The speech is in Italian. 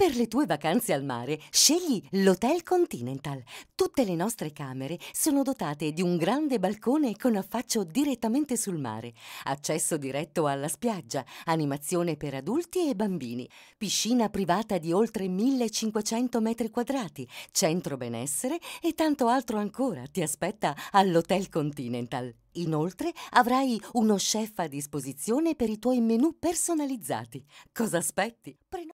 Per le tue vacanze al mare scegli l'Hotel Continental. Tutte le nostre camere sono dotate di un grande balcone con affaccio direttamente sul mare, accesso diretto alla spiaggia, animazione per adulti e bambini, piscina privata di oltre 1500 metri quadrati, centro benessere e tanto altro ancora ti aspetta all'Hotel Continental. Inoltre avrai uno chef a disposizione per i tuoi menu personalizzati. Cosa aspetti? Prenota